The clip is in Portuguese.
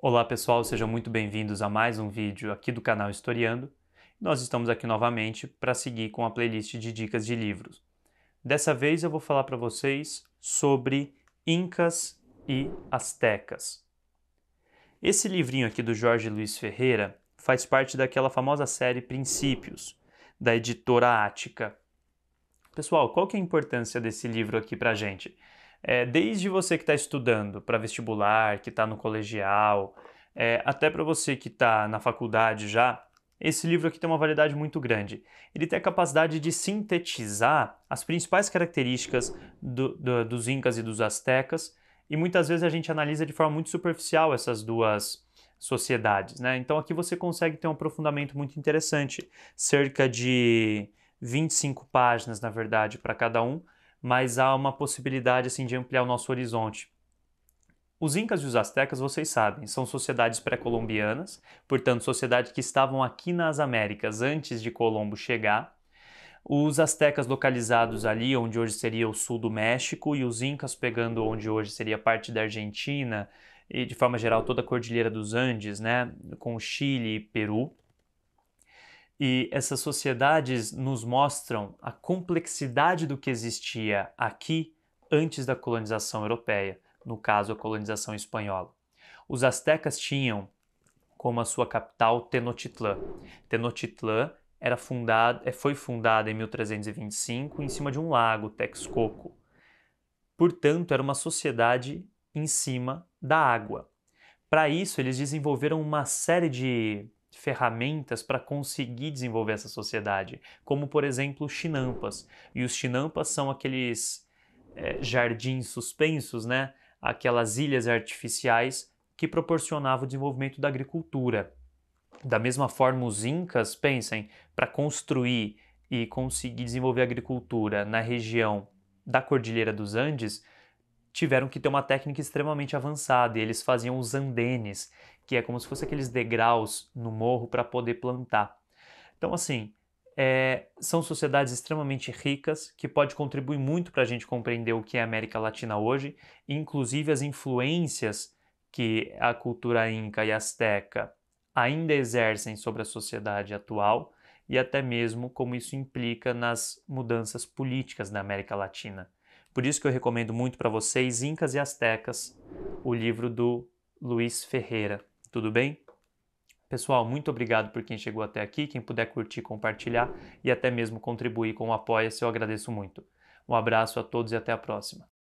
Olá pessoal, sejam muito bem-vindos a mais um vídeo aqui do canal Historiando. Nós estamos aqui novamente para seguir com a playlist de dicas de livros. Dessa vez eu vou falar para vocês sobre Incas e Aztecas. Esse livrinho aqui do Jorge Luiz Ferreira faz parte daquela famosa série Princípios, da editora Ática. Pessoal, qual que é a importância desse livro aqui para a gente? é, desde você que está estudando para vestibular, que está no colegial, é, até para você que está na faculdade já, esse livro aqui tem uma variedade muito grande. Ele tem a capacidade de sintetizar as principais características do, do, dos incas e dos astecas, e muitas vezes a gente analisa de forma muito superficial essas duas sociedades. Né? Então aqui você consegue ter um aprofundamento muito interessante, cerca de 25 páginas, na verdade, para cada um, mas há uma possibilidade assim de ampliar o nosso horizonte. Os incas e os astecas, vocês sabem, são sociedades pré-colombianas, portanto, sociedades que estavam aqui nas Américas antes de Colombo chegar. Os astecas localizados ali onde hoje seria o sul do México e os incas pegando onde hoje seria parte da Argentina e de forma geral toda a cordilheira dos Andes, né, com Chile e Peru. E essas sociedades nos mostram a complexidade do que existia aqui antes da colonização europeia, no caso, a colonização espanhola. Os astecas tinham como a sua capital Tenochtitlan. Tenochtitlan era fundado, é, foi fundada em 1325 em cima de um lago, Texcoco. Portanto, era uma sociedade em cima da água. Para isso, eles desenvolveram uma série de ferramentas para conseguir desenvolver essa sociedade, como por exemplo os chinampas. E os chinampas são aqueles é, jardins suspensos, né? aquelas ilhas artificiais que proporcionavam o desenvolvimento da agricultura. Da mesma forma, os incas, pensem, para construir e conseguir desenvolver a agricultura na região da Cordilheira dos Andes, tiveram que ter uma técnica extremamente avançada e eles faziam os andenes, que é como se fosse aqueles degraus no morro para poder plantar. Então, assim, é, são sociedades extremamente ricas que pode contribuir muito para a gente compreender o que é a América Latina hoje, inclusive as influências que a cultura inca e asteca ainda exercem sobre a sociedade atual e até mesmo como isso implica nas mudanças políticas na América Latina. Por isso que eu recomendo muito para vocês Incas e Aztecas, o livro do Luiz Ferreira. Tudo bem? Pessoal, muito obrigado por quem chegou até aqui. Quem puder curtir, compartilhar e até mesmo contribuir com o Apoia-se, eu agradeço muito. Um abraço a todos e até a próxima.